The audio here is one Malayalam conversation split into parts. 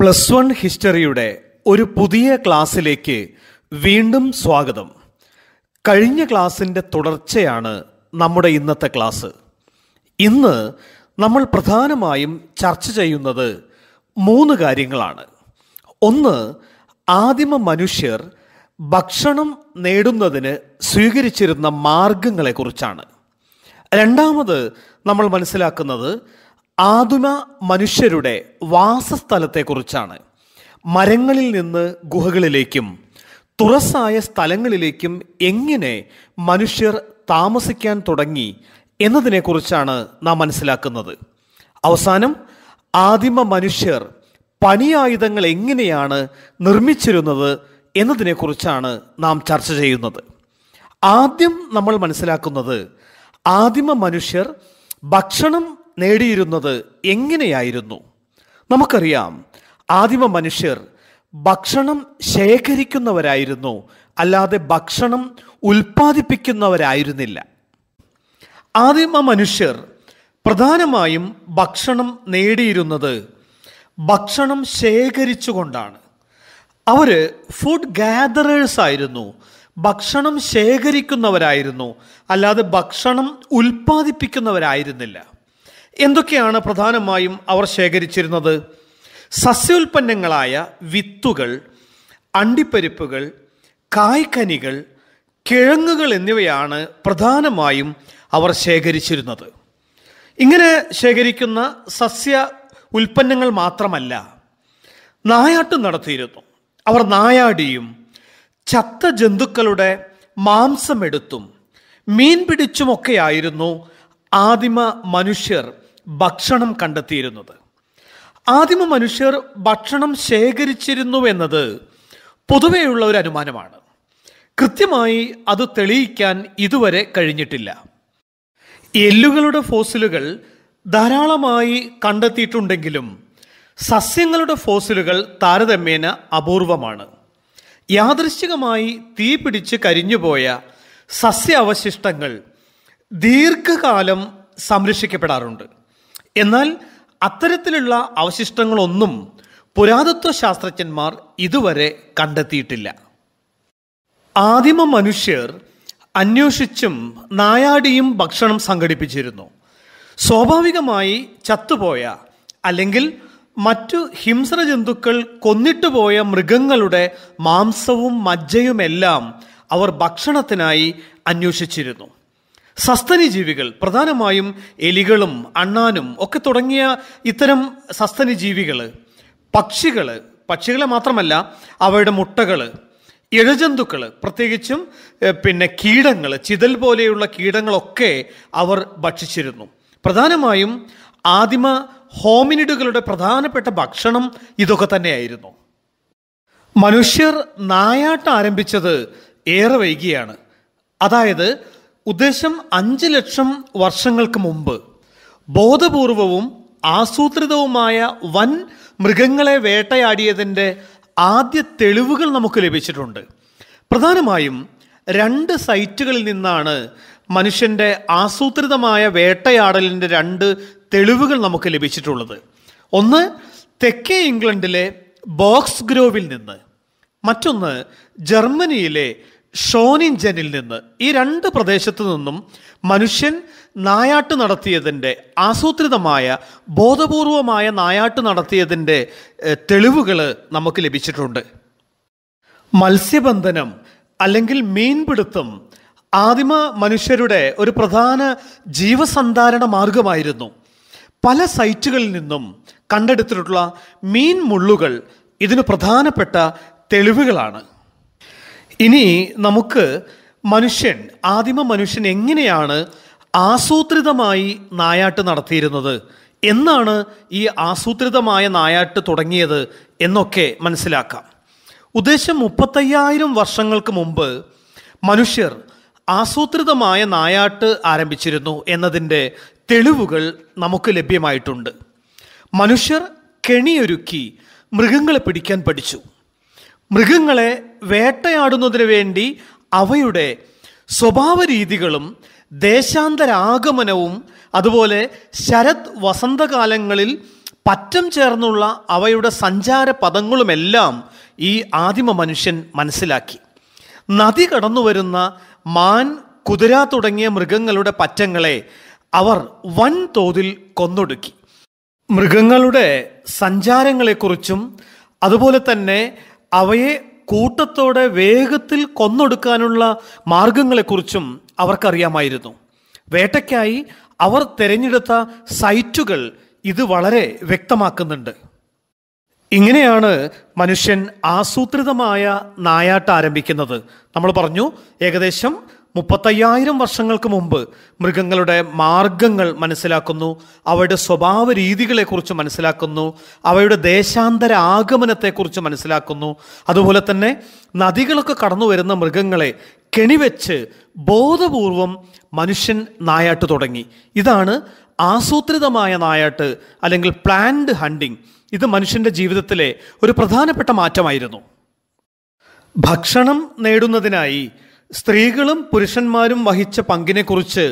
പ്ലസ് വൺ ഹിസ്റ്ററിയുടെ ഒരു പുതിയ ക്ലാസ്സിലേക്ക് വീണ്ടും സ്വാഗതം കഴിഞ്ഞ ക്ലാസ്സിൻ്റെ തുടർച്ചയാണ് നമ്മുടെ ഇന്നത്തെ ക്ലാസ് ഇന്ന് നമ്മൾ പ്രധാനമായും ചർച്ച ചെയ്യുന്നത് മൂന്ന് കാര്യങ്ങളാണ് ഒന്ന് ആദിമ മനുഷ്യർ ഭക്ഷണം നേടുന്നതിന് സ്വീകരിച്ചിരുന്ന മാർഗങ്ങളെക്കുറിച്ചാണ് രണ്ടാമത് നമ്മൾ മനസ്സിലാക്കുന്നത് ആദിമ മനുഷ്യരുടെ വാസസ്ഥലത്തെക്കുറിച്ചാണ് മരങ്ങളിൽ നിന്ന് ഗുഹകളിലേക്കും തുറസായ സ്ഥലങ്ങളിലേക്കും എങ്ങനെ മനുഷ്യർ താമസിക്കാൻ തുടങ്ങി എന്നതിനെക്കുറിച്ചാണ് നാം മനസ്സിലാക്കുന്നത് അവസാനം ആദിമ മനുഷ്യർ പണിയായുധങ്ങൾ എങ്ങനെയാണ് നിർമ്മിച്ചിരുന്നത് എന്നതിനെക്കുറിച്ചാണ് നാം ചർച്ച ചെയ്യുന്നത് ആദ്യം നമ്മൾ മനസ്സിലാക്കുന്നത് ആദിമ മനുഷ്യർ ഭക്ഷണം നേടിയിരുന്നത് എങ്ങനെയായിരുന്നു നമുക്കറിയാം ആദിമ മനുഷ്യർ ഭക്ഷണം ശേഖരിക്കുന്നവരായിരുന്നു അല്ലാതെ ഭക്ഷണം ഉൽപ്പാദിപ്പിക്കുന്നവരായിരുന്നില്ല ആദിമ മനുഷ്യർ പ്രധാനമായും ഭക്ഷണം നേടിയിരുന്നത് ഭക്ഷണം ശേഖരിച്ചുകൊണ്ടാണ് അവർ ഫുഡ് ഗാദറേഴ്സ് ആയിരുന്നു ഭക്ഷണം ശേഖരിക്കുന്നവരായിരുന്നു അല്ലാതെ ഭക്ഷണം ഉൽപ്പാദിപ്പിക്കുന്നവരായിരുന്നില്ല എന്തൊക്കെയാണ് പ്രധാനമായും അവർ ശേഖരിച്ചിരുന്നത് സസ്യോൽപ്പന്നങ്ങളായ വിത്തുകൾ അണ്ടിപ്പരിപ്പുകൾ കായ്ക്കനികൾ കിഴങ്ങുകൾ എന്നിവയാണ് പ്രധാനമായും അവർ ശേഖരിച്ചിരുന്നത് ഇങ്ങനെ ശേഖരിക്കുന്ന സസ്യ ഉൽപ്പന്നങ്ങൾ മാത്രമല്ല നായാട്ടും നടത്തിയിരുന്നു അവർ നായാടിയും ചത്ത ജന്തുക്കളുടെ മാംസമെടുത്തും മീൻ പിടിച്ചുമൊക്കെയായിരുന്നു ആദിമ മനുഷ്യർ ഭക്ഷണം കണ്ടെത്തിയിരുന്നത് ആദിമ മനുഷ്യർ ഭക്ഷണം ശേഖരിച്ചിരുന്നു എന്നത് പൊതുവെയുള്ള ഒരു അനുമാനമാണ് കൃത്യമായി അത് തെളിയിക്കാൻ ഇതുവരെ കഴിഞ്ഞിട്ടില്ല എല്ലുകളുടെ ഫോസിലുകൾ ധാരാളമായി കണ്ടെത്തിയിട്ടുണ്ടെങ്കിലും സസ്യങ്ങളുടെ ഫോസിലുകൾ താരതമ്യേന അപൂർവമാണ് യാദൃശ്ചികമായി തീ പിടിച്ച് കരിഞ്ഞുപോയ അവശിഷ്ടങ്ങൾ ദീർഘകാലം സംരക്ഷിക്കപ്പെടാറുണ്ട് എന്നാൽ അത്തരത്തിലുള്ള അവശിഷ്ടങ്ങളൊന്നും പുരാതത്വ ശാസ്ത്രജ്ഞന്മാർ ഇതുവരെ കണ്ടെത്തിയിട്ടില്ല ആദിമ മനുഷ്യർ അന്വേഷിച്ചും നായാടിയും ഭക്ഷണം സംഘടിപ്പിച്ചിരുന്നു സ്വാഭാവികമായി ചത്തുപോയ അല്ലെങ്കിൽ മറ്റു ഹിംസ്ര ജന്തുക്കൾ കൊന്നിട്ടുപോയ മൃഗങ്ങളുടെ മാംസവും മജ്ജയുമെല്ലാം അവർ ഭക്ഷണത്തിനായി അന്വേഷിച്ചിരുന്നു സസ്തനി ജീവികൾ പ്രധാനമായും എലികളും അണ്ണാനും ഒക്കെ തുടങ്ങിയ ഇത്തരം സസ്തനി ജീവികൾ പക്ഷികൾ പക്ഷികളെ മാത്രമല്ല അവയുടെ മുട്ടകൾ ഇഴജന്തുക്കൾ പ്രത്യേകിച്ചും പിന്നെ കീടങ്ങൾ ചിതൽ പോലെയുള്ള കീടങ്ങളൊക്കെ അവർ ഭക്ഷിച്ചിരുന്നു പ്രധാനമായും ആദിമ ഹോമിനിഡുകളുടെ പ്രധാനപ്പെട്ട ഭക്ഷണം ഇതൊക്കെ തന്നെയായിരുന്നു മനുഷ്യർ നായാട്ടം ആരംഭിച്ചത് ഏറെ വൈകിയാണ് അതായത് ഉദ്ദേശം അഞ്ച് ലക്ഷം വർഷങ്ങൾക്ക് മുമ്പ് ബോധപൂർവവും ആസൂത്രിതവുമായ വൻ മൃഗങ്ങളെ വേട്ടയാടിയതിൻ്റെ ആദ്യ തെളിവുകൾ നമുക്ക് ലഭിച്ചിട്ടുണ്ട് പ്രധാനമായും രണ്ട് സൈറ്റുകളിൽ നിന്നാണ് മനുഷ്യൻ്റെ ആസൂത്രിതമായ വേട്ടയാടലിൻ്റെ രണ്ട് തെളിവുകൾ നമുക്ക് ലഭിച്ചിട്ടുള്ളത് ഒന്ന് തെക്കേ ഇംഗ്ലണ്ടിലെ ബോക്സ് ഗ്രോവിൽ നിന്ന് മറ്റൊന്ന് ജർമ്മനിയിലെ ഷോനിഞ്ചനിൽ നിന്ന് ഈ രണ്ട് പ്രദേശത്തു നിന്നും മനുഷ്യൻ നായാട്ട് നടത്തിയതിൻ്റെ ആസൂത്രിതമായ ബോധപൂർവമായ നായാട്ട് നടത്തിയതിൻ്റെ തെളിവുകൾ നമുക്ക് ലഭിച്ചിട്ടുണ്ട് മത്സ്യബന്ധനം അല്ലെങ്കിൽ മീൻപിടുത്തം ആദിമ മനുഷ്യരുടെ ഒരു പ്രധാന ജീവസന്ധാരണ മാർഗമായിരുന്നു പല സൈറ്റുകളിൽ നിന്നും കണ്ടെടുത്തിട്ടുള്ള മീൻ മുള്ളുകൾ ഇതിന് പ്രധാനപ്പെട്ട തെളിവുകളാണ് ഇനി നമുക്ക് മനുഷ്യൻ ആദിമ മനുഷ്യൻ എങ്ങനെയാണ് ആസൂത്രിതമായി നായാട്ട് നടത്തിയിരുന്നത് എന്നാണ് ഈ ആസൂത്രിതമായ നായാട്ട് തുടങ്ങിയത് എന്നൊക്കെ മനസ്സിലാക്കാം ഉദ്ദേശം മുപ്പത്തയ്യായിരം വർഷങ്ങൾക്ക് മുമ്പ് മനുഷ്യർ ആസൂത്രിതമായ നായാട്ട് ആരംഭിച്ചിരുന്നു എന്നതിൻ്റെ തെളിവുകൾ നമുക്ക് ലഭ്യമായിട്ടുണ്ട് മനുഷ്യർ കെണിയൊരുക്കി മൃഗങ്ങളെ പിടിക്കാൻ പഠിച്ചു മൃഗങ്ങളെ വേട്ടയാടുന്നതിന് വേണ്ടി അവയുടെ സ്വഭാവ രീതികളും ദേശാന്തരാഗമനവും അതുപോലെ ശരത് വസന്തകാലങ്ങളിൽ പറ്റം ചേർന്നുള്ള അവയുടെ സഞ്ചാര പദങ്ങളുമെല്ലാം ഈ ആദിമ മനുഷ്യൻ മനസ്സിലാക്കി നദി കടന്നു വരുന്ന മാൻ കുതിര തുടങ്ങിയ മൃഗങ്ങളുടെ പറ്റങ്ങളെ അവർ വൻതോതിൽ കൊന്നൊടുക്കി മൃഗങ്ങളുടെ സഞ്ചാരങ്ങളെക്കുറിച്ചും അതുപോലെ തന്നെ അവയെ കൂട്ടത്തോടെ വേഗത്തിൽ കൊന്നൊടുക്കാനുള്ള മാർഗങ്ങളെക്കുറിച്ചും അവർക്കറിയാമായിരുന്നു വേട്ടയ്ക്കായി അവർ തിരഞ്ഞെടുത്ത സൈറ്റുകൾ ഇത് വളരെ വ്യക്തമാക്കുന്നുണ്ട് ഇങ്ങനെയാണ് മനുഷ്യൻ ആസൂത്രിതമായ നായാട്ട് ആരംഭിക്കുന്നത് നമ്മൾ പറഞ്ഞു ഏകദേശം മുപ്പത്തയ്യായിരം വർഷങ്ങൾക്ക് മുമ്പ് മൃഗങ്ങളുടെ മാർഗങ്ങൾ മനസ്സിലാക്കുന്നു അവയുടെ സ്വഭാവ രീതികളെക്കുറിച്ച് മനസ്സിലാക്കുന്നു അവയുടെ ദേശാന്തര ആഗമനത്തെക്കുറിച്ച് മനസ്സിലാക്കുന്നു അതുപോലെ തന്നെ നദികളൊക്കെ കടന്നു വരുന്ന മൃഗങ്ങളെ കെണിവെച്ച് ബോധപൂർവം മനുഷ്യൻ നായാട്ട് തുടങ്ങി ഇതാണ് ആസൂത്രിതമായ നായാട്ട് അല്ലെങ്കിൽ പ്ലാൻഡ് ഹണ്ടിങ് ഇത് മനുഷ്യൻ്റെ ജീവിതത്തിലെ ഒരു പ്രധാനപ്പെട്ട മാറ്റമായിരുന്നു ഭക്ഷണം നേടുന്നതിനായി സ്ത്രീകളും പുരുഷന്മാരും വഹിച്ച പങ്കിനെക്കുറിച്ച്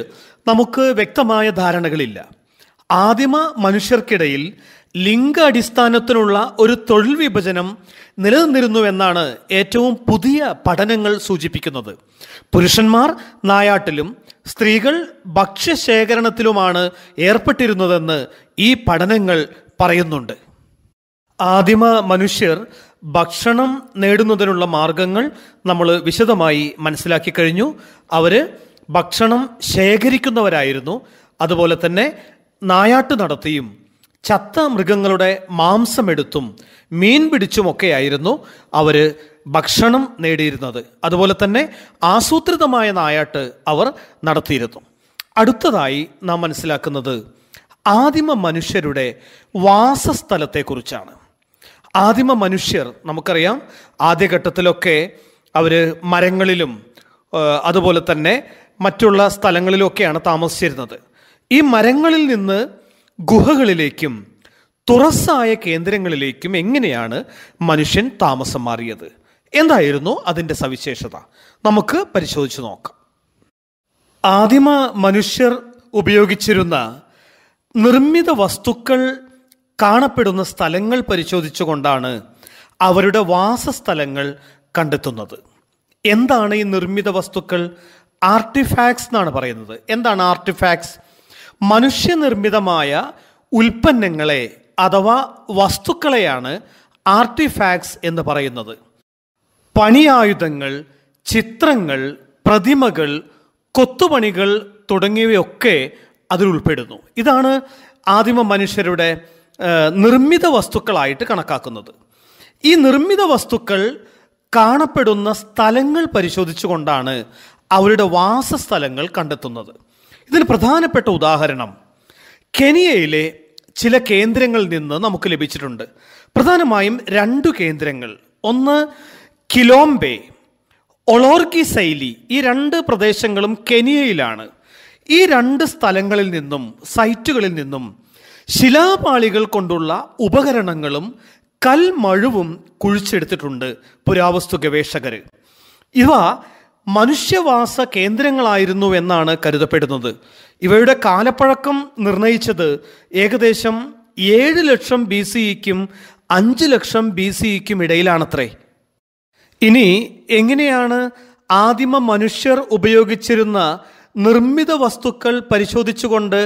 നമുക്ക് വ്യക്തമായ ധാരണകളില്ല ആദിമ മനുഷ്യർക്കിടയിൽ ലിംഗ അടിസ്ഥാനത്തിലുള്ള ഒരു തൊഴിൽ വിഭജനം നിലനിന്നിരുന്നു എന്നാണ് ഏറ്റവും പുതിയ പഠനങ്ങൾ സൂചിപ്പിക്കുന്നത് പുരുഷന്മാർ നായാട്ടിലും സ്ത്രീകൾ ഭക്ഷ്യശേഖരണത്തിലുമാണ് ഏർപ്പെട്ടിരുന്നതെന്ന് ഈ പഠനങ്ങൾ പറയുന്നുണ്ട് ആദിമ മനുഷ്യർ ഭക്ഷണം നേടുന്നതിനുള്ള മാർഗങ്ങൾ നമ്മൾ വിശദമായി മനസ്സിലാക്കി കഴിഞ്ഞു അവർ ഭക്ഷണം ശേഖരിക്കുന്നവരായിരുന്നു അതുപോലെ തന്നെ നായാട്ട് നടത്തിയും ചത്ത മൃഗങ്ങളുടെ മാംസമെടുത്തും മീൻ പിടിച്ചുമൊക്കെയായിരുന്നു അവർ ഭക്ഷണം നേടിയിരുന്നത് അതുപോലെ തന്നെ ആസൂത്രിതമായ നായാട്ട് അവർ നടത്തിയിരുന്നു അടുത്തതായി നാം മനസ്സിലാക്കുന്നത് ആദിമ മനുഷ്യരുടെ വാസസ്ഥലത്തെക്കുറിച്ചാണ് ആദിമ മനുഷ്യർ നമുക്കറിയാം ആദ്യഘട്ടത്തിലൊക്കെ അവർ മരങ്ങളിലും അതുപോലെ തന്നെ മറ്റുള്ള സ്ഥലങ്ങളിലൊക്കെയാണ് താമസിച്ചിരുന്നത് ഈ മരങ്ങളിൽ നിന്ന് ഗുഹകളിലേക്കും തുറസ്സായ കേന്ദ്രങ്ങളിലേക്കും എങ്ങനെയാണ് മനുഷ്യൻ താമസം മാറിയത് എന്തായിരുന്നു അതിൻ്റെ സവിശേഷത നമുക്ക് പരിശോധിച്ച് നോക്കാം ആദിമ മനുഷ്യർ ഉപയോഗിച്ചിരുന്ന നിർമ്മിത വസ്തുക്കൾ കാണപ്പെടുന്ന സ്ഥലങ്ങൾ പരിശോധിച്ചുകൊണ്ടാണ് അവരുടെ വാസസ്ഥലങ്ങൾ കണ്ടെത്തുന്നത് എന്താണ് ഈ നിർമ്മിത വസ്തുക്കൾ ആർട്ടിഫാക്സ് എന്നാണ് പറയുന്നത് എന്താണ് ആർട്ടിഫാക്സ് മനുഷ്യനിർമ്മിതമായ ഉൽപ്പന്നങ്ങളെ അഥവാ വസ്തുക്കളെയാണ് ആർട്ടിഫാക്സ് എന്ന് പറയുന്നത് പണിയായുധങ്ങൾ ചിത്രങ്ങൾ പ്രതിമകൾ കൊത്തുപണികൾ തുടങ്ങിയവയൊക്കെ അതിൽ ഉൾപ്പെടുന്നു ഇതാണ് ആദിമ മനുഷ്യരുടെ നിർമ്മിത വസ്തുക്കളായിട്ട് കണക്കാക്കുന്നത് ഈ നിർമ്മിത വസ്തുക്കൾ കാണപ്പെടുന്ന സ്ഥലങ്ങൾ പരിശോധിച്ചുകൊണ്ടാണ് അവരുടെ വാസസ്ഥലങ്ങൾ കണ്ടെത്തുന്നത് ഇതിന് പ്രധാനപ്പെട്ട ഉദാഹരണം കെനിയയിലെ ചില കേന്ദ്രങ്ങളിൽ നിന്ന് നമുക്ക് ലഭിച്ചിട്ടുണ്ട് പ്രധാനമായും രണ്ടു കേന്ദ്രങ്ങൾ ഒന്ന് കിലോംബെ ഒളോർഗി ശൈലി ഈ രണ്ട് പ്രദേശങ്ങളും കെനിയയിലാണ് ഈ രണ്ട് സ്ഥലങ്ങളിൽ നിന്നും സൈറ്റുകളിൽ നിന്നും ശിലാപാളികൾ കൊണ്ടുള്ള ഉപകരണങ്ങളും കൽമഴുവും കുഴിച്ചെടുത്തിട്ടുണ്ട് പുരാവസ്തു ഗവേഷകർ ഇവ മനുഷ്യവാസ കേന്ദ്രങ്ങളായിരുന്നു എന്നാണ് കരുതപ്പെടുന്നത് ഇവയുടെ കാലപ്പഴക്കം നിർണയിച്ചത് ഏകദേശം ഏഴ് ലക്ഷം ബി സിക്കും അഞ്ച് ലക്ഷം ബി സിക്കും ഇടയിലാണത്രേ ഇനി എങ്ങനെയാണ് ആദിമ മനുഷ്യർ ഉപയോഗിച്ചിരുന്ന നിർമ്മിത വസ്തുക്കൾ പരിശോധിച്ചുകൊണ്ട്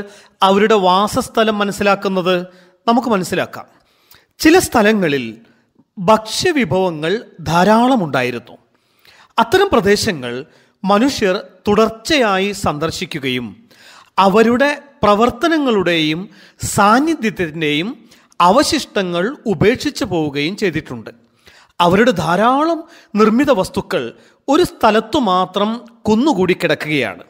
അവരുടെ വാസസ്ഥലം മനസ്സിലാക്കുന്നത് നമുക്ക് മനസ്സിലാക്കാം ചില സ്ഥലങ്ങളിൽ ഭക്ഷ്യവിഭവങ്ങൾ ധാരാളമുണ്ടായിരുന്നു അത്തരം പ്രദേശങ്ങൾ മനുഷ്യർ തുടർച്ചയായി സന്ദർശിക്കുകയും അവരുടെ പ്രവർത്തനങ്ങളുടെയും സാന്നിധ്യത്തിൻ്റെയും അവശിഷ്ടങ്ങൾ ഉപേക്ഷിച്ചു പോവുകയും ചെയ്തിട്ടുണ്ട് അവരുടെ ധാരാളം നിർമ്മിത വസ്തുക്കൾ ഒരു സ്ഥലത്തു മാത്രം കുന്നുകൂടി കിടക്കുകയാണ്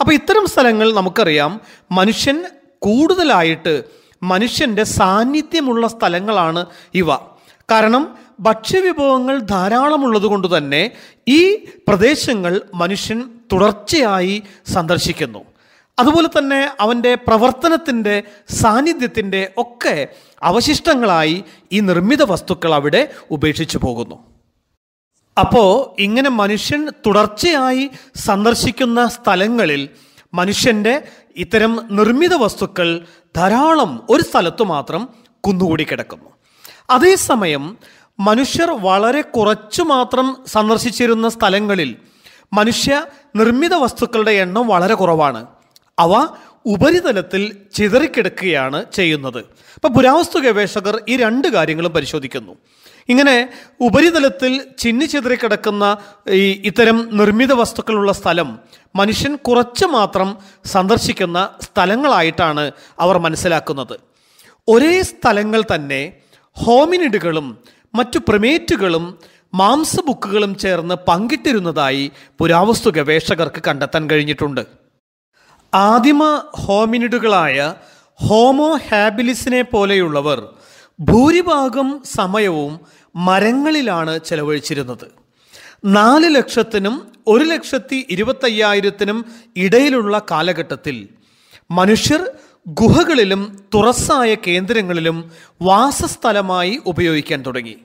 അപ്പോൾ ഇത്തരം സ്ഥലങ്ങൾ നമുക്കറിയാം മനുഷ്യൻ കൂടുതലായിട്ട് മനുഷ്യൻ്റെ സാന്നിധ്യമുള്ള സ്ഥലങ്ങളാണ് ഇവ കാരണം ഭക്ഷ്യവിഭവങ്ങൾ ധാരാളമുള്ളത് കൊണ്ട് തന്നെ ഈ പ്രദേശങ്ങൾ മനുഷ്യൻ തുടർച്ചയായി സന്ദർശിക്കുന്നു അതുപോലെ തന്നെ അവൻ്റെ പ്രവർത്തനത്തിൻ്റെ സാന്നിധ്യത്തിൻ്റെ ഒക്കെ അവശിഷ്ടങ്ങളായി ഈ നിർമ്മിത വസ്തുക്കൾ അവിടെ ഉപേക്ഷിച്ചു പോകുന്നു അപ്പോൾ ഇങ്ങനെ മനുഷ്യൻ തുടർച്ചയായി സന്ദർശിക്കുന്ന സ്ഥലങ്ങളിൽ മനുഷ്യന്റെ ഇത്തരം നിർമ്മിത വസ്തുക്കൾ ധാരാളം ഒരു സ്ഥലത്തു മാത്രം കുന്നുകൂടി കിടക്കുന്നു അതേസമയം മനുഷ്യർ വളരെ കുറച്ചു മാത്രം സന്ദർശിച്ചിരുന്ന സ്ഥലങ്ങളിൽ മനുഷ്യ നിർമ്മിത വസ്തുക്കളുടെ എണ്ണം വളരെ കുറവാണ് അവ ഉപരിതലത്തിൽ ചിതറിക്കിടക്കുകയാണ് ചെയ്യുന്നത് അപ്പോൾ പുരാവസ്തു ഗവേഷകർ ഈ രണ്ട് കാര്യങ്ങളും പരിശോധിക്കുന്നു ഇങ്ങനെ ഉപരിതലത്തിൽ ചിന്നിച്ചെതിറി കിടക്കുന്ന ഈ ഇത്തരം നിർമ്മിത വസ്തുക്കളുള്ള സ്ഥലം മനുഷ്യൻ കുറച്ച് മാത്രം സന്ദർശിക്കുന്ന സ്ഥലങ്ങളായിട്ടാണ് അവർ മനസ്സിലാക്കുന്നത് ഒരേ സ്ഥലങ്ങൾ തന്നെ ഹോമിനിഡുകളും മറ്റു പ്രമേറ്റുകളും മാംസബുക്കുകളും ചേർന്ന് പങ്കിട്ടിരുന്നതായി പുരാവസ്തു ഗവേഷകർക്ക് കണ്ടെത്താൻ കഴിഞ്ഞിട്ടുണ്ട് ആദിമ ഹോമിനിഡുകളായ ഹോമോ ഹാബിലിസിനെ പോലെയുള്ളവർ ഭൂരിഭാഗം സമയവും മരങ്ങളിലാണ് ചെലവഴിച്ചിരുന്നത് നാല് ലക്ഷത്തിനും ഒരു ലക്ഷത്തി ഇരുപത്തയ്യായിരത്തിനും ഇടയിലുള്ള കാലഘട്ടത്തിൽ മനുഷ്യർ ഗുഹകളിലും തുറസ്സായ കേന്ദ്രങ്ങളിലും വാസസ്ഥലമായി ഉപയോഗിക്കാൻ തുടങ്ങി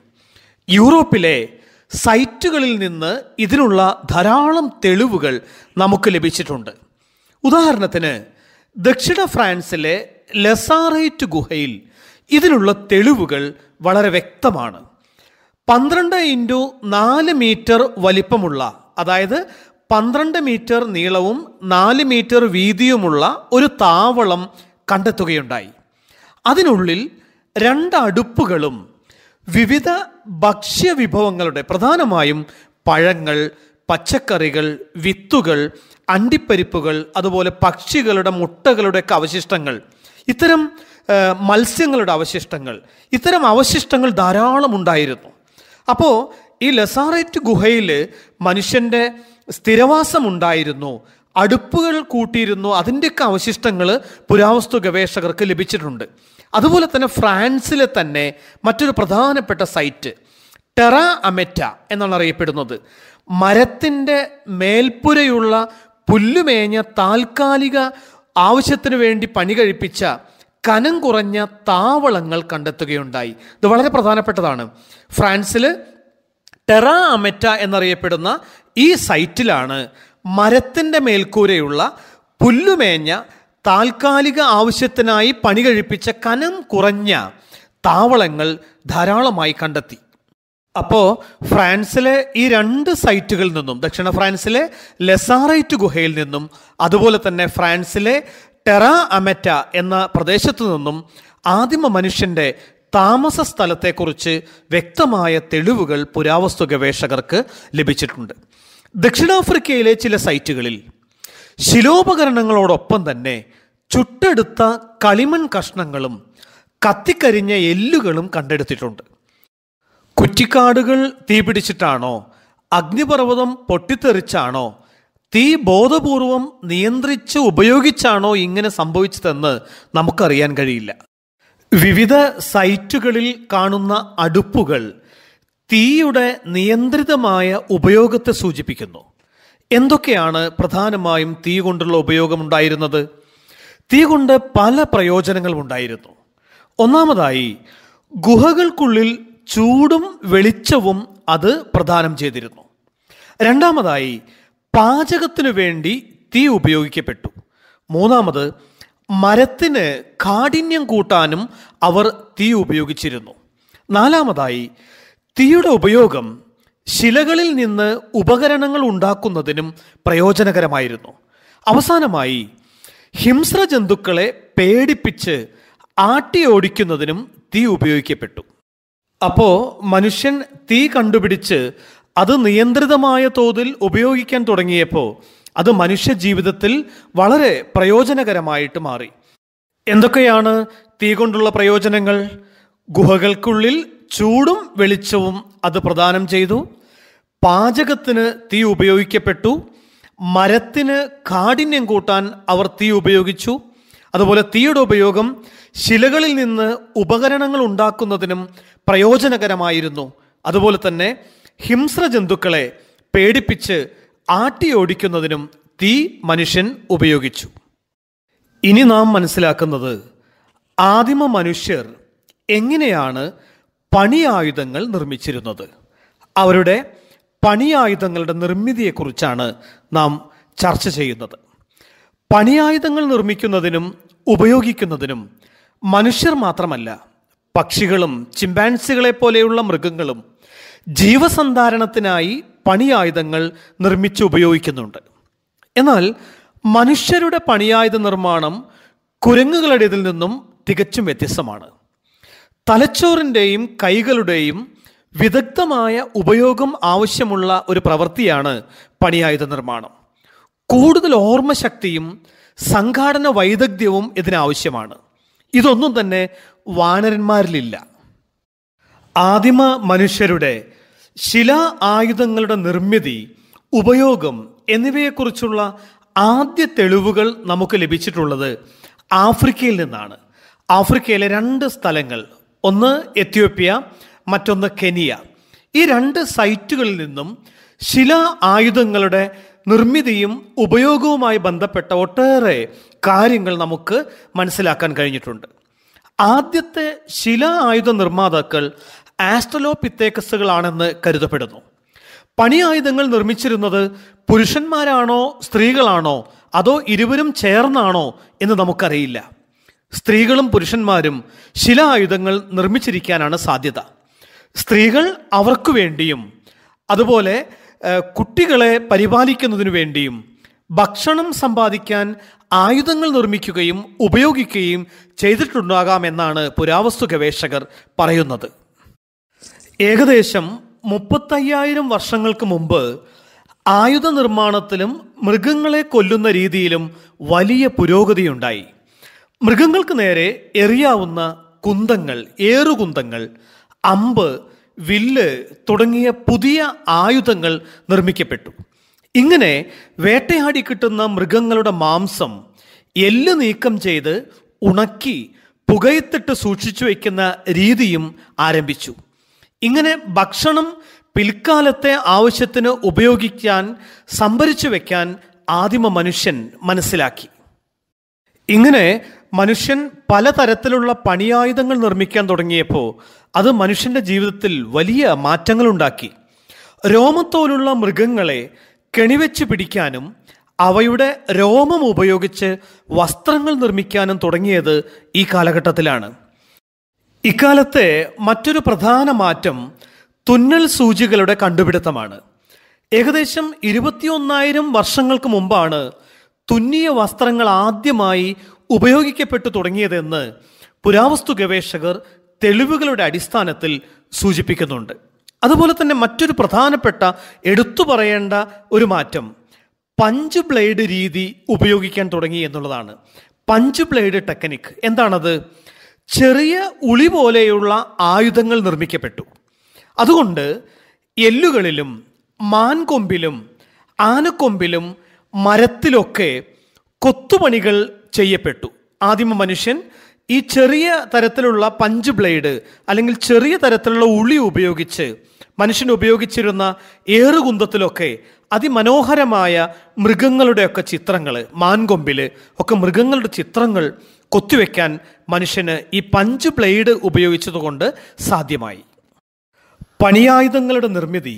യൂറോപ്പിലെ സൈറ്റുകളിൽ നിന്ന് ഇതിനുള്ള ധാരാളം തെളിവുകൾ നമുക്ക് ലഭിച്ചിട്ടുണ്ട് ഉദാഹരണത്തിന് ദക്ഷിണ ഫ്രാൻസിലെ ലെസാറേറ്റ് ഗുഹയിൽ ഇതിനുള്ള തെളിവുകൾ വളരെ വ്യക്തമാണ് പന്ത്രണ്ട് ഇൻറ്റു നാല് മീറ്റർ വലിപ്പമുള്ള അതായത് പന്ത്രണ്ട് മീറ്റർ നീളവും നാല് മീറ്റർ വീതിയുമുള്ള ഒരു താവളം കണ്ടെത്തുകയുണ്ടായി അതിനുള്ളിൽ രണ്ട് അടുപ്പുകളും വിവിധ ഭക്ഷ്യവിഭവങ്ങളുടെ പ്രധാനമായും പഴങ്ങൾ പച്ചക്കറികൾ വിത്തുകൾ അണ്ടിപ്പരിപ്പുകൾ അതുപോലെ പക്ഷികളുടെ മുട്ടകളുടെയൊക്കെ അവശിഷ്ടങ്ങൾ ഇത്തരം മത്സ്യങ്ങളുടെ അവശിഷ്ടങ്ങൾ ഇത്തരം അവശിഷ്ടങ്ങൾ ധാരാളം ഉണ്ടായിരുന്നു അപ്പോൾ ഈ ലസാറേറ്റ് ഗുഹയിൽ മനുഷ്യൻ്റെ സ്ഥിരവാസമുണ്ടായിരുന്നു അടുപ്പുകൾ കൂട്ടിയിരുന്നു അതിൻ്റെയൊക്കെ അവശിഷ്ടങ്ങൾ പുരാവസ്തു ഗവേഷകർക്ക് ലഭിച്ചിട്ടുണ്ട് അതുപോലെ തന്നെ ഫ്രാൻസിലെ തന്നെ മറ്റൊരു പ്രധാനപ്പെട്ട സൈറ്റ് ടെറ അമെറ്റ എന്നാണ് അറിയപ്പെടുന്നത് മരത്തിൻ്റെ മേൽപ്പുരയുള്ള പുല്ലുമേഞ്ഞ താൽക്കാലിക ആവശ്യത്തിന് വേണ്ടി പണി കഴിപ്പിച്ച കനം കുറഞ്ഞ താവളങ്ങൾ കണ്ടെത്തുകയുണ്ടായി ഇത് വളരെ പ്രധാനപ്പെട്ടതാണ് ഫ്രാൻസിൽ ടെറ അമെറ്റ എന്നറിയപ്പെടുന്ന ഈ സൈറ്റിലാണ് മരത്തിൻ്റെ മേൽക്കൂരയുള്ള പുല്ലുമേഞ്ഞ താൽക്കാലിക ആവശ്യത്തിനായി പണി കഴിപ്പിച്ച കനം കുറഞ്ഞ താവളങ്ങൾ ധാരാളമായി കണ്ടെത്തി അപ്പോൾ ഫ്രാൻസിലെ ഈ രണ്ട് സൈറ്റുകളിൽ നിന്നും ദക്ഷിണ ഫ്രാൻസിലെ ലെസാറൈറ്റ് ഗുഹയിൽ നിന്നും അതുപോലെ തന്നെ ഫ്രാൻസിലെ ടെറ അമെറ്റ എന്ന പ്രദേശത്തു നിന്നും ആദിമ മനുഷ്യൻ്റെ താമസ സ്ഥലത്തെക്കുറിച്ച് വ്യക്തമായ തെളിവുകൾ പുരാവസ്തു ഗവേഷകർക്ക് ലഭിച്ചിട്ടുണ്ട് ദക്ഷിണാഫ്രിക്കയിലെ ചില സൈറ്റുകളിൽ ശിലോപകരണങ്ങളോടൊപ്പം തന്നെ ചുട്ടെടുത്ത കളിമൺ കഷ്ണങ്ങളും കത്തിക്കരിഞ്ഞ എല്ലുകളും കണ്ടെടുത്തിട്ടുണ്ട് കുറ്റിക്കാടുകൾ തീപിടിച്ചിട്ടാണോ അഗ്നിപർവ്വതം പൊട്ടിത്തെറിച്ചാണോ തീ ബോധപൂർവം നിയന്ത്രിച്ച് ഉപയോഗിച്ചാണോ ഇങ്ങനെ സംഭവിച്ചതെന്ന് നമുക്കറിയാൻ കഴിയില്ല വിവിധ സൈറ്റുകളിൽ കാണുന്ന അടുപ്പുകൾ തീയുടെ നിയന്ത്രിതമായ ഉപയോഗത്തെ സൂചിപ്പിക്കുന്നു എന്തൊക്കെയാണ് പ്രധാനമായും തീ കൊണ്ടുള്ള ഉപയോഗമുണ്ടായിരുന്നത് തീ കൊണ്ട് പല പ്രയോജനങ്ങളും ഉണ്ടായിരുന്നു ഒന്നാമതായി ഗുഹകൾക്കുള്ളിൽ ചൂടും വെളിച്ചവും അത് പ്രദാനം ചെയ്തിരുന്നു രണ്ടാമതായി പാചകത്തിനു വേണ്ടി തീ ഉപയോഗിക്കപ്പെട്ടു മൂന്നാമത് മരത്തിന് കാഠിന്യം കൂട്ടാനും അവർ തീ ഉപയോഗിച്ചിരുന്നു നാലാമതായി തീയുടെ ഉപയോഗം ശിലകളിൽ നിന്ന് ഉപകരണങ്ങൾ ഉണ്ടാക്കുന്നതിനും പ്രയോജനകരമായിരുന്നു അവസാനമായി ഹിംസ്ര ജന്തുക്കളെ പേടിപ്പിച്ച് ആട്ടിയോടിക്കുന്നതിനും തീ ഉപയോഗിക്കപ്പെട്ടു അപ്പോൾ മനുഷ്യൻ തീ കണ്ടുപിടിച്ച് അത് നിയന്ത്രിതമായ തോതിൽ ഉപയോഗിക്കാൻ തുടങ്ങിയപ്പോൾ അത് മനുഷ്യ ജീവിതത്തിൽ വളരെ പ്രയോജനകരമായിട്ട് മാറി എന്തൊക്കെയാണ് തീ കൊണ്ടുള്ള പ്രയോജനങ്ങൾ ഗുഹകൾക്കുള്ളിൽ ചൂടും വെളിച്ചവും അത് പ്രദാനം ചെയ്തു പാചകത്തിന് തീ ഉപയോഗിക്കപ്പെട്ടു മരത്തിന് കാഠിന്യം കൂട്ടാൻ അവർ തീ ഉപയോഗിച്ചു അതുപോലെ തീയുടെ ഉപയോഗം ശിലകളിൽ നിന്ന് ഉപകരണങ്ങൾ ഉണ്ടാക്കുന്നതിനും പ്രയോജനകരമായിരുന്നു അതുപോലെ തന്നെ ഹിംസ്ര ജന്തുക്കളെ പേടിപ്പിച്ച് ആട്ടിയോടിക്കുന്നതിനും തീ മനുഷ്യൻ ഉപയോഗിച്ചു ഇനി നാം മനസ്സിലാക്കുന്നത് ആദിമ മനുഷ്യർ എങ്ങനെയാണ് പണിയായുധങ്ങൾ നിർമ്മിച്ചിരുന്നത് അവരുടെ പണിയായുധങ്ങളുടെ നിർമ്മിതിയെക്കുറിച്ചാണ് നാം ചർച്ച ചെയ്യുന്നത് പണിയായുധങ്ങൾ നിർമ്മിക്കുന്നതിനും ഉപയോഗിക്കുന്നതിനും മനുഷ്യർ മാത്രമല്ല പക്ഷികളും ചിമ്പാൻസികളെ പോലെയുള്ള മൃഗങ്ങളും ജീവസന്ധാരണത്തിനായി പണിയായുധങ്ങൾ നിർമ്മിച്ച് ഉപയോഗിക്കുന്നുണ്ട് എന്നാൽ മനുഷ്യരുടെ പണിയായുധ നിർമ്മാണം കുരങ്ങുകളുടേതിൽ നിന്നും തികച്ചും വ്യത്യസ്തമാണ് തലച്ചോറിൻ്റെയും കൈകളുടെയും വിദഗ്ധമായ ഉപയോഗം ആവശ്യമുള്ള ഒരു പ്രവൃത്തിയാണ് പണിയായുധ നിർമ്മാണം കൂടുതൽ ഓർമ്മശക്തിയും സംഘാടന വൈദഗ്ധ്യവും ഇതിനാവശ്യമാണ് ഇതൊന്നും തന്നെ വാനരന്മാരിലില്ല ആദിമ മനുഷ്യരുടെ ശിലാ ആയുധങ്ങളുടെ നിർമ്മിതി ഉപയോഗം എന്നിവയെക്കുറിച്ചുള്ള ആദ്യ തെളിവുകൾ നമുക്ക് ലഭിച്ചിട്ടുള്ളത് ആഫ്രിക്കയിൽ നിന്നാണ് ആഫ്രിക്കയിലെ രണ്ട് സ്ഥലങ്ങൾ ഒന്ന് എത്യോപ്യ മറ്റൊന്ന് കെനിയ ഈ രണ്ട് സൈറ്റുകളിൽ നിന്നും ശില ആയുധങ്ങളുടെ നിർമ്മിതിയും ഉപയോഗവുമായി ബന്ധപ്പെട്ട ഒട്ടേറെ കാര്യങ്ങൾ നമുക്ക് മനസ്സിലാക്കാൻ കഴിഞ്ഞിട്ടുണ്ട് ആദ്യത്തെ ശില ആയുധ നിർമ്മാതാക്കൾ പിത്തേക്കസുകളാണെന്ന് കരുതപ്പെടുന്നു പണിയായുധങ്ങൾ നിർമ്മിച്ചിരുന്നത് പുരുഷന്മാരാണോ സ്ത്രീകളാണോ അതോ ഇരുവരും ചേർന്നാണോ എന്ന് നമുക്കറിയില്ല സ്ത്രീകളും പുരുഷന്മാരും ശില ആയുധങ്ങൾ നിർമ്മിച്ചിരിക്കാനാണ് സാധ്യത സ്ത്രീകൾ അവർക്കു വേണ്ടിയും അതുപോലെ കുട്ടികളെ പരിപാലിക്കുന്നതിനു വേണ്ടിയും ഭക്ഷണം സമ്പാദിക്കാൻ ആയുധങ്ങൾ നിർമ്മിക്കുകയും ഉപയോഗിക്കുകയും ചെയ്തിട്ടുണ്ടാകാമെന്നാണ് പുരാവസ്തു ഗവേഷകർ പറയുന്നത് ഏകദേശം മുപ്പത്തയ്യായിരം വർഷങ്ങൾക്ക് മുമ്പ് ആയുധ നിർമ്മാണത്തിലും മൃഗങ്ങളെ കൊല്ലുന്ന രീതിയിലും വലിയ പുരോഗതിയുണ്ടായി മൃഗങ്ങൾക്ക് നേരെ എറിയാവുന്ന കുന്തങ്ങൾ ഏറുകുന്തങ്ങൾ അമ്പ് വില്ല് തുടങ്ങിയ പുതിയ ആയുധങ്ങൾ നിർമ്മിക്കപ്പെട്ടു ഇങ്ങനെ വേട്ടയാടി കിട്ടുന്ന മൃഗങ്ങളുടെ മാംസം എല്ല് നീക്കം ചെയ്ത് ഉണക്കി പുകയത്തിട്ട് സൂക്ഷിച്ചു വയ്ക്കുന്ന രീതിയും ആരംഭിച്ചു ഇങ്ങനെ ഭക്ഷണം പിൽക്കാലത്തെ ആവശ്യത്തിന് ഉപയോഗിക്കാൻ സംഭരിച്ചു വെക്കാൻ ആദിമ മനുഷ്യൻ മനസ്സിലാക്കി ഇങ്ങനെ മനുഷ്യൻ പലതരത്തിലുള്ള പണിയായുധങ്ങൾ നിർമ്മിക്കാൻ തുടങ്ങിയപ്പോൾ അത് മനുഷ്യൻ്റെ ജീവിതത്തിൽ വലിയ മാറ്റങ്ങളുണ്ടാക്കി രോമത്തോലുള്ള മൃഗങ്ങളെ കെണിവെച്ച് പിടിക്കാനും അവയുടെ രോമം ഉപയോഗിച്ച് വസ്ത്രങ്ങൾ നിർമ്മിക്കാനും തുടങ്ങിയത് ഈ കാലഘട്ടത്തിലാണ് ഇക്കാലത്തെ മറ്റൊരു പ്രധാന മാറ്റം തുന്നൽ സൂചികളുടെ കണ്ടുപിടുത്തമാണ് ഏകദേശം ഇരുപത്തിയൊന്നായിരം വർഷങ്ങൾക്ക് മുമ്പാണ് തുന്നിയ വസ്ത്രങ്ങൾ ആദ്യമായി ഉപയോഗിക്കപ്പെട്ടു തുടങ്ങിയതെന്ന് പുരാവസ്തു ഗവേഷകർ തെളിവുകളുടെ അടിസ്ഥാനത്തിൽ സൂചിപ്പിക്കുന്നുണ്ട് അതുപോലെ തന്നെ മറ്റൊരു പ്രധാനപ്പെട്ട എടുത്തു പറയേണ്ട ഒരു മാറ്റം പഞ്ച് ബ്ലേഡ് രീതി ഉപയോഗിക്കാൻ തുടങ്ങി എന്നുള്ളതാണ് പഞ്ച് ബ്ലേഡ് ടെക്നിക് എന്താണത് ചെറിയ ഉളി പോലെയുള്ള ആയുധങ്ങൾ നിർമ്മിക്കപ്പെട്ടു അതുകൊണ്ട് എല്ലുകളിലും മാൻകൊമ്പിലും ആനക്കൊമ്പിലും മരത്തിലൊക്കെ കൊത്തുപണികൾ ചെയ്യപ്പെട്ടു ആദിമ മനുഷ്യൻ ഈ ചെറിയ തരത്തിലുള്ള പഞ്ച് ബ്ലേഡ് അല്ലെങ്കിൽ ചെറിയ തരത്തിലുള്ള ഉളി ഉപയോഗിച്ച് മനുഷ്യൻ ഉപയോഗിച്ചിരുന്ന ഏറുകുന്തത്തിലൊക്കെ അതിമനോഹരമായ മൃഗങ്ങളുടെയൊക്കെ ചിത്രങ്ങൾ മാൻകൊമ്പിൽ ഒക്കെ മൃഗങ്ങളുടെ ചിത്രങ്ങൾ കൊത്തിവെക്കാൻ മനുഷ്യന് ഈ പഞ്ച് ബ്ലേഡ് ഉപയോഗിച്ചതുകൊണ്ട് സാധ്യമായി പണിയായുധങ്ങളുടെ നിർമ്മിതി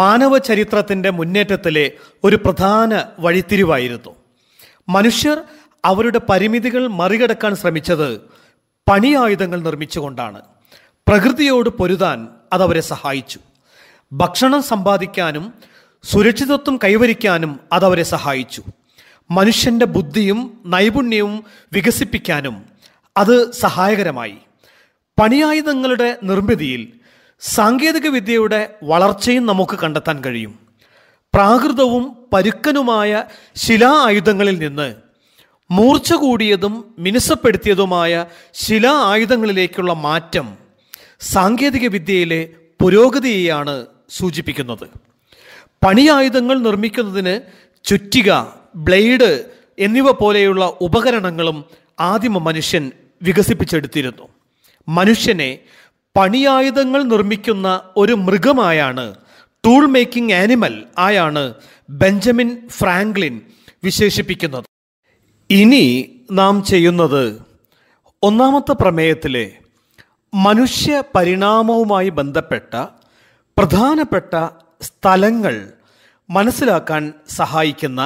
മാനവ ചരിത്രത്തിൻ്റെ മുന്നേറ്റത്തിലെ ഒരു പ്രധാന വഴിത്തിരിവായിരുന്നു മനുഷ്യർ അവരുടെ പരിമിതികൾ മറികടക്കാൻ ശ്രമിച്ചത് പണിയായുധങ്ങൾ നിർമ്മിച്ചുകൊണ്ടാണ് പ്രകൃതിയോട് പൊരുതാൻ അതവരെ സഹായിച്ചു ഭക്ഷണം സമ്പാദിക്കാനും സുരക്ഷിതത്വം കൈവരിക്കാനും അതവരെ സഹായിച്ചു മനുഷ്യൻ്റെ ബുദ്ധിയും നൈപുണ്യവും വികസിപ്പിക്കാനും അത് സഹായകരമായി പണിയായുധങ്ങളുടെ നിർമ്മിതിയിൽ സാങ്കേതികവിദ്യയുടെ വളർച്ചയും നമുക്ക് കണ്ടെത്താൻ കഴിയും പ്രാകൃതവും പരുക്കനുമായ ശിലാ ആയുധങ്ങളിൽ നിന്ന് മൂർച്ച കൂടിയതും മിനുസപ്പെടുത്തിയതുമായ ശിലാ ആയുധങ്ങളിലേക്കുള്ള മാറ്റം സാങ്കേതികവിദ്യയിലെ പുരോഗതിയെയാണ് സൂചിപ്പിക്കുന്നത് പണിയായുധങ്ങൾ നിർമ്മിക്കുന്നതിന് ചുറ്റിക ബ്ലേഡ് എന്നിവ പോലെയുള്ള ഉപകരണങ്ങളും ആദിമ മനുഷ്യൻ വികസിപ്പിച്ചെടുത്തിരുന്നു മനുഷ്യനെ പണിയായുധങ്ങൾ നിർമ്മിക്കുന്ന ഒരു മൃഗമായാണ് ടൂൾ മേക്കിംഗ് ആനിമൽ ആയാണ് ബെഞ്ചമിൻ ഫ്രാങ്ക്ലിൻ വിശേഷിപ്പിക്കുന്നത് ഇനി നാം ചെയ്യുന്നത് ഒന്നാമത്തെ പ്രമേയത്തിലെ മനുഷ്യ പരിണാമവുമായി ബന്ധപ്പെട്ട പ്രധാനപ്പെട്ട സ്ഥലങ്ങൾ മനസ്സിലാക്കാൻ സഹായിക്കുന്ന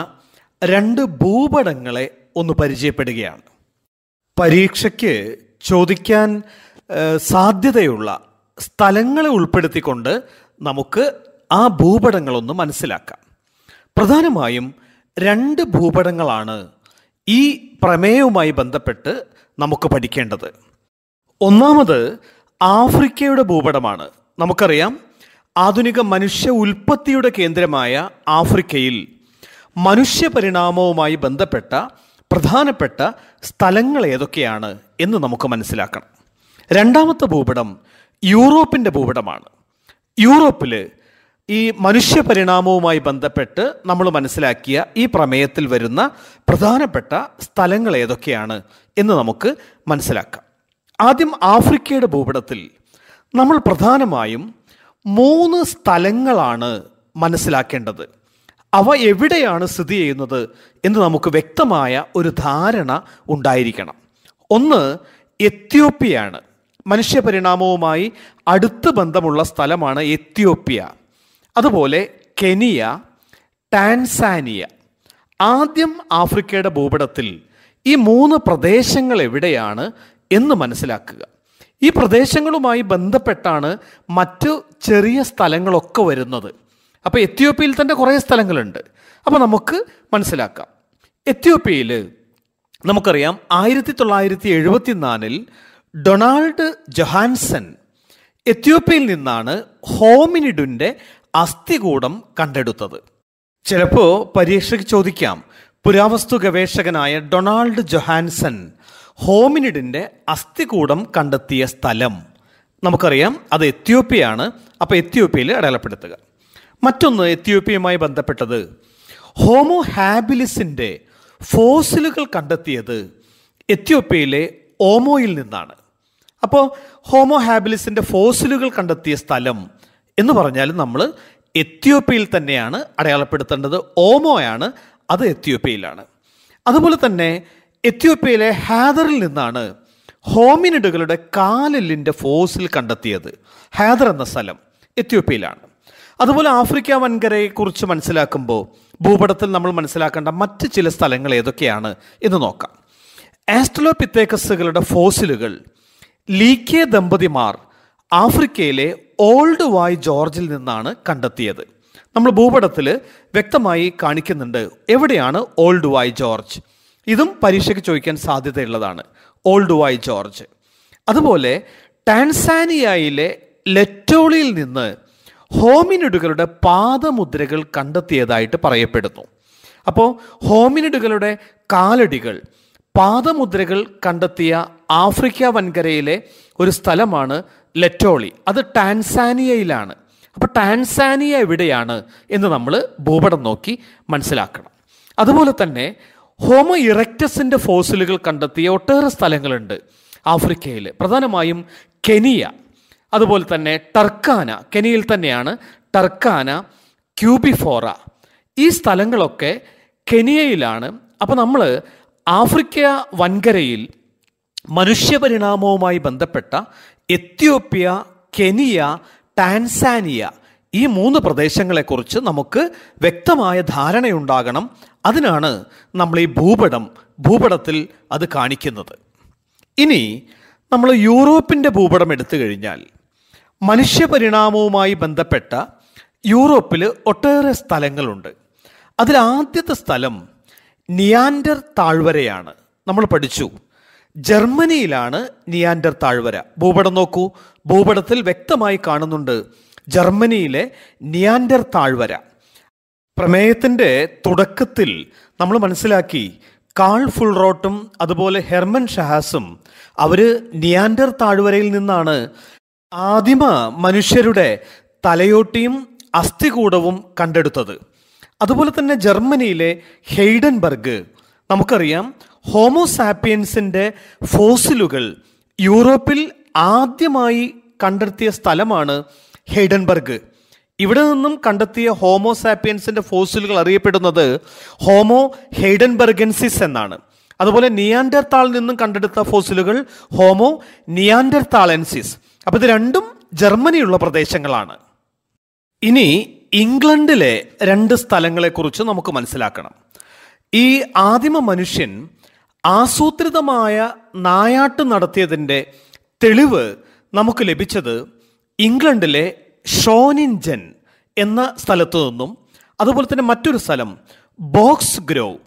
രണ്ട് ഭൂപടങ്ങളെ ഒന്ന് പരിചയപ്പെടുകയാണ് പരീക്ഷയ്ക്ക് ചോദിക്കാൻ സാധ്യതയുള്ള സ്ഥലങ്ങളെ ഉൾപ്പെടുത്തിക്കൊണ്ട് നമുക്ക് ആ ഭൂപടങ്ങളൊന്ന് മനസ്സിലാക്കാം പ്രധാനമായും രണ്ട് ഭൂപടങ്ങളാണ് ഈ പ്രമേയവുമായി ബന്ധപ്പെട്ട് നമുക്ക് പഠിക്കേണ്ടത് ഒന്നാമത് ആഫ്രിക്കയുടെ ഭൂപടമാണ് നമുക്കറിയാം ആധുനിക മനുഷ്യ ഉൽപ്പത്തിയുടെ കേന്ദ്രമായ ആഫ്രിക്കയിൽ മനുഷ്യ പരിണാമവുമായി ബന്ധപ്പെട്ട പ്രധാനപ്പെട്ട സ്ഥലങ്ങൾ ഏതൊക്കെയാണ് എന്ന് നമുക്ക് മനസ്സിലാക്കണം രണ്ടാമത്തെ ഭൂപടം യൂറോപ്പിൻ്റെ ഭൂപടമാണ് യൂറോപ്പിൽ ഈ മനുഷ്യ പരിണാമവുമായി ബന്ധപ്പെട്ട് നമ്മൾ മനസ്സിലാക്കിയ ഈ പ്രമേയത്തിൽ വരുന്ന പ്രധാനപ്പെട്ട സ്ഥലങ്ങൾ ഏതൊക്കെയാണ് എന്ന് നമുക്ക് മനസ്സിലാക്കാം ആദ്യം ആഫ്രിക്കയുടെ ഭൂപടത്തിൽ നമ്മൾ പ്രധാനമായും മൂന്ന് സ്ഥലങ്ങളാണ് മനസ്സിലാക്കേണ്ടത് അവ എവിടെയാണ് സ്ഥിതി ചെയ്യുന്നത് എന്ന് നമുക്ക് വ്യക്തമായ ഒരു ധാരണ ഉണ്ടായിരിക്കണം ഒന്ന് എത്യോപ്യയാണ് മനുഷ്യപരിണാമവുമായി അടുത്ത് ബന്ധമുള്ള സ്ഥലമാണ് എത്യോപ്യ അതുപോലെ കെനിയ ടാൻസാനിയ ആദ്യം ആഫ്രിക്കയുടെ ഭൂപടത്തിൽ ഈ മൂന്ന് പ്രദേശങ്ങൾ എവിടെയാണ് എന്ന് മനസ്സിലാക്കുക ഈ പ്രദേശങ്ങളുമായി ബന്ധപ്പെട്ടാണ് മറ്റു ചെറിയ സ്ഥലങ്ങളൊക്കെ വരുന്നത് അപ്പോൾ എത്യോപ്യയിൽ തന്നെ കുറേ സ്ഥലങ്ങളുണ്ട് അപ്പോൾ നമുക്ക് മനസ്സിലാക്കാം എത്യോപ്യയിൽ നമുക്കറിയാം ആയിരത്തി തൊള്ളായിരത്തി എഴുപത്തി നാലിൽ ഡൊണാൾഡ് ജൊഹാൻസൺ എത്യോപ്യയിൽ നിന്നാണ് ഹോമിനിഡുൻ്റെ അസ്ഥികൂടം കണ്ടെടുത്തത് ചിലപ്പോൾ പരീക്ഷയ്ക്ക് ചോദിക്കാം പുരാവസ്തു ഗവേഷകനായ ഡൊണാൾഡ് ജൊഹാൻസൺ ഹോമിനിഡിൻ്റെ അസ്ഥികൂടം കണ്ടെത്തിയ സ്ഥലം നമുക്കറിയാം അത് എത്യോപ്യയാണ് അപ്പോൾ എത്യോപ്യയിൽ അടയാളപ്പെടുത്തുക മറ്റൊന്ന് എത്യോപ്യയുമായി ബന്ധപ്പെട്ടത് ഹോമോ ഹാബിലിസിൻ്റെ ഫോസിലുകൾ കണ്ടെത്തിയത് എത്യോപ്യയിലെ ഓമോയിൽ നിന്നാണ് അപ്പോൾ ഹോമോ ഹാബിലിസിൻ്റെ ഫോസിലുകൾ കണ്ടെത്തിയ സ്ഥലം എന്ന് പറഞ്ഞാൽ നമ്മൾ എത്യോപ്യയിൽ തന്നെയാണ് അടയാളപ്പെടുത്തേണ്ടത് ഓമോയാണ് അത് എത്യോപ്യയിലാണ് അതുപോലെ തന്നെ എത്യോപ്യയിലെ ഹാദറിൽ നിന്നാണ് ഹോമിനിഡുകളുടെ കാലിലിൻ്റെ ഫോസിൽ കണ്ടെത്തിയത് ഹാദർ എന്ന സ്ഥലം എത്യോപ്യയിലാണ് അതുപോലെ ആഫ്രിക്ക വൻകരയെക്കുറിച്ച് മനസ്സിലാക്കുമ്പോൾ ഭൂപടത്തിൽ നമ്മൾ മനസ്സിലാക്കേണ്ട മറ്റ് ചില സ്ഥലങ്ങൾ ഏതൊക്കെയാണ് എന്ന് നോക്കാം ആസ്ട്രലോപിത്തേക്കസുകളുടെ ഫോസിലുകൾ ലീക്കെ ദമ്പതിമാർ ആഫ്രിക്കയിലെ ഓൾഡ് വായ് ജോർജിൽ നിന്നാണ് കണ്ടെത്തിയത് നമ്മൾ ഭൂപടത്തിൽ വ്യക്തമായി കാണിക്കുന്നുണ്ട് എവിടെയാണ് ഓൾഡ് വായ് ജോർജ് ഇതും പരീക്ഷയ്ക്ക് ചോദിക്കാൻ സാധ്യതയുള്ളതാണ് ഓൾഡ് വായ് ജോർജ് അതുപോലെ ടാൻസാനിയയിലെ ലെറ്റോളിയിൽ നിന്ന് ഹോമിനിഡുകളുടെ പാദമുദ്രകൾ കണ്ടെത്തിയതായിട്ട് പറയപ്പെടുന്നു അപ്പോൾ ഹോമിനിഡുകളുടെ കാലടികൾ പാദമുദ്രകൾ കണ്ടെത്തിയ ആഫ്രിക്ക വൻകരയിലെ ഒരു സ്ഥലമാണ് ലെറ്റോളി അത് ടാൻസാനിയയിലാണ് അപ്പോൾ ടാൻസാനിയ എവിടെയാണ് എന്ന് നമ്മൾ ഭൂപടം നോക്കി മനസ്സിലാക്കണം അതുപോലെ തന്നെ ഹോമോ ഇറക്റ്റസിൻ്റെ ഫോസിലുകൾ കണ്ടെത്തിയ ഒട്ടേറെ സ്ഥലങ്ങളുണ്ട് ആഫ്രിക്കയിൽ പ്രധാനമായും കെനിയ അതുപോലെ തന്നെ ടർക്കാന കെനിയയിൽ തന്നെയാണ് ടർക്കാന ക്യൂബിഫോറ ഈ സ്ഥലങ്ങളൊക്കെ കെനിയയിലാണ് അപ്പോൾ നമ്മൾ ആഫ്രിക്ക വൻകരയിൽ മനുഷ്യപരിണാമവുമായി ബന്ധപ്പെട്ട എത്യോപ്യ കെനിയ ടാൻസാനിയ ഈ മൂന്ന് പ്രദേശങ്ങളെക്കുറിച്ച് നമുക്ക് വ്യക്തമായ ധാരണയുണ്ടാകണം അതിനാണ് നമ്മൾ ഈ ഭൂപടം ഭൂപടത്തിൽ അത് കാണിക്കുന്നത് ഇനി നമ്മൾ യൂറോപ്പിൻ്റെ ഭൂപടം എടുത്തു കഴിഞ്ഞാൽ മനുഷ്യപരിണാമവുമായി ബന്ധപ്പെട്ട യൂറോപ്പിൽ ഒട്ടേറെ സ്ഥലങ്ങളുണ്ട് അതിൽ ആദ്യത്തെ സ്ഥലം നിയാൻഡർ താഴ്വരയാണ് നമ്മൾ പഠിച്ചു ജർമ്മനിയിലാണ് നിയാൻഡർ താഴ്വര ഭൂപടം നോക്കൂ ഭൂപടത്തിൽ വ്യക്തമായി കാണുന്നുണ്ട് ജർമ്മനിയിലെ നിയാൻഡർ താഴ്വര പ്രമേയത്തിൻ്റെ തുടക്കത്തിൽ നമ്മൾ മനസ്സിലാക്കി കാൾ ഫുൾറോട്ടും അതുപോലെ ഹെർമൻ ഷഹാസും അവർ നിയാൻഡർ താഴ്വരയിൽ നിന്നാണ് ആദിമ മനുഷ്യരുടെ തലയോട്ടിയും അസ്ഥികൂടവും കണ്ടെടുത്തത് അതുപോലെ തന്നെ ജർമ്മനിയിലെ ഹെയ്ഡൻബർഗ് നമുക്കറിയാം ഹോമോസാപ്പിയൻസിൻ്റെ ഫോസിലുകൾ യൂറോപ്പിൽ ആദ്യമായി കണ്ടെത്തിയ സ്ഥലമാണ് ഹെയ്ഡൻബർഗ് ഇവിടെ നിന്നും കണ്ടെത്തിയ ഹോമോ സാപ്പിയൻസിന്റെ ഫോസിലുകൾ അറിയപ്പെടുന്നത് ഹോമോ ഹെയ്ഡൻബർഗൻസിസ് എന്നാണ് അതുപോലെ നിയാൻഡർത്താളിൽ നിന്നും കണ്ടെടുത്ത ഫോസിലുകൾ ഹോമോ നിയാൻഡർത്താളൻസിസ് അപ്പോൾ ഇത് രണ്ടും ജർമ്മനിയുള്ള പ്രദേശങ്ങളാണ് ഇനി ഇംഗ്ലണ്ടിലെ രണ്ട് സ്ഥലങ്ങളെക്കുറിച്ച് നമുക്ക് മനസ്സിലാക്കണം ഈ ആദിമ മനുഷ്യൻ ആസൂത്രിതമായ നായാട്ട് നടത്തിയതിൻ്റെ തെളിവ് നമുക്ക് ലഭിച്ചത് ഇംഗ്ലണ്ടിലെ ഷോനിൻജൻ എന്ന സ്ഥലത്തു നിന്നും അതുപോലെ തന്നെ മറ്റൊരു സ്ഥലം ബോക്സ് ഗ്രോവ്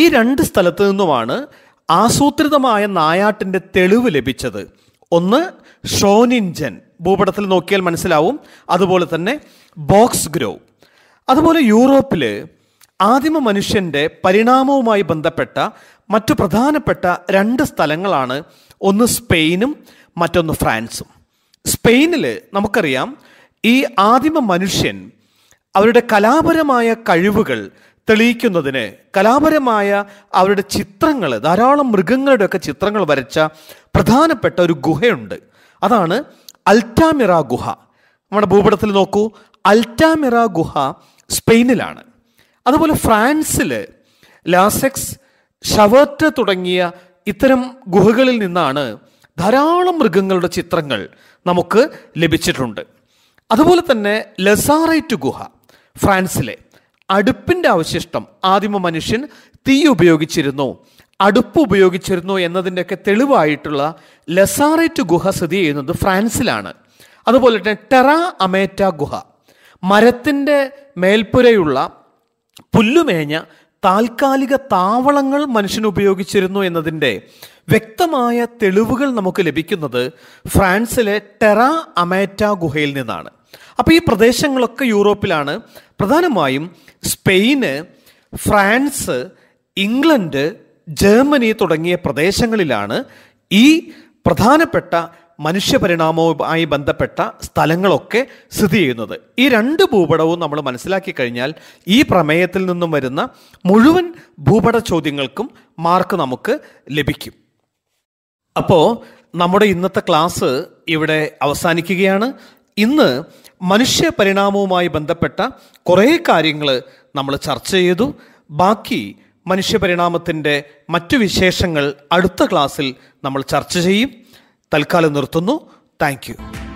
ഈ രണ്ട് സ്ഥലത്തു നിന്നുമാണ് ആസൂത്രിതമായ നായാട്ടിൻ്റെ തെളിവ് ലഭിച്ചത് ഒന്ന് ഷോനിൻജൻ ഭൂപടത്തിൽ നോക്കിയാൽ മനസ്സിലാവും അതുപോലെ തന്നെ ബോക്സ് ഗ്രോവ് അതുപോലെ യൂറോപ്പിൽ ആദിമ മനുഷ്യൻ്റെ പരിണാമവുമായി ബന്ധപ്പെട്ട മറ്റു പ്രധാനപ്പെട്ട രണ്ട് സ്ഥലങ്ങളാണ് ഒന്ന് സ്പെയിനും മറ്റൊന്ന് ഫ്രാൻസും സ്പെയിനിൽ നമുക്കറിയാം ഈ ആദിമ മനുഷ്യൻ അവരുടെ കലാപരമായ കഴിവുകൾ തെളിയിക്കുന്നതിന് കലാപരമായ അവരുടെ ചിത്രങ്ങൾ ധാരാളം മൃഗങ്ങളുടെയൊക്കെ ചിത്രങ്ങൾ വരച്ച പ്രധാനപ്പെട്ട ഒരു ഗുഹയുണ്ട് അതാണ് അൽറ്റാമിറ ഗുഹ നമ്മുടെ ഭൂപടത്തിൽ നോക്കൂ അൽറ്റാമിറ ഗുഹ സ്പെയിനിലാണ് അതുപോലെ ഫ്രാൻസിൽ ലാസെക്സ് ഷവേർട്ട് തുടങ്ങിയ ഇത്തരം ഗുഹകളിൽ നിന്നാണ് ധാരാളം മൃഗങ്ങളുടെ ചിത്രങ്ങൾ നമുക്ക് ലഭിച്ചിട്ടുണ്ട് അതുപോലെ തന്നെ ലസാറൈറ്റ് ഗുഹ ഫ്രാൻസിലെ അടുപ്പിൻ്റെ അവശിഷ്ടം ആദിമ മനുഷ്യൻ തീ ഉപയോഗിച്ചിരുന്നു അടുപ്പ് ഉപയോഗിച്ചിരുന്നു എന്നതിൻ്റെയൊക്കെ തെളിവായിട്ടുള്ള ലസാറൈറ്റ് ഗുഹ സ്ഥിതി ചെയ്യുന്നത് ഫ്രാൻസിലാണ് അതുപോലെ തന്നെ ടെറ അമേറ്റ ഗുഹ മരത്തിൻ്റെ മേൽപ്പുരയുള്ള പുല്ലുമേഞ്ഞ താൽക്കാലിക താവളങ്ങൾ മനുഷ്യൻ ഉപയോഗിച്ചിരുന്നു എന്നതിൻ്റെ വ്യക്തമായ തെളിവുകൾ നമുക്ക് ലഭിക്കുന്നത് ഫ്രാൻസിലെ ടെറ അമേറ്റ ഗുഹയിൽ നിന്നാണ് അപ്പോൾ ഈ പ്രദേശങ്ങളൊക്കെ യൂറോപ്പിലാണ് പ്രധാനമായും സ്പെയിന് ഫ്രാൻസ് ഇംഗ്ലണ്ട് ജർമ്മനി തുടങ്ങിയ പ്രദേശങ്ങളിലാണ് ഈ പ്രധാനപ്പെട്ട മനുഷ്യപരിണാമവുമായി ബന്ധപ്പെട്ട സ്ഥലങ്ങളൊക്കെ സ്ഥിതി ചെയ്യുന്നത് ഈ രണ്ട് ഭൂപടവും നമ്മൾ മനസ്സിലാക്കി കഴിഞ്ഞാൽ ഈ പ്രമേയത്തിൽ നിന്നും വരുന്ന മുഴുവൻ ഭൂപട ചോദ്യങ്ങൾക്കും മാർക്ക് നമുക്ക് ലഭിക്കും അപ്പോൾ നമ്മുടെ ഇന്നത്തെ ക്ലാസ് ഇവിടെ അവസാനിക്കുകയാണ് ഇന്ന് മനുഷ്യ പരിണാമവുമായി ബന്ധപ്പെട്ട കുറേ കാര്യങ്ങൾ നമ്മൾ ചർച്ച ചെയ്തു ബാക്കി മനുഷ്യപരിണാമത്തിൻ്റെ മറ്റു വിശേഷങ്ങൾ അടുത്ത ക്ലാസ്സിൽ നമ്മൾ ചർച്ച ചെയ്യും തൽക്കാലം നിർത്തുന്നു താങ്ക്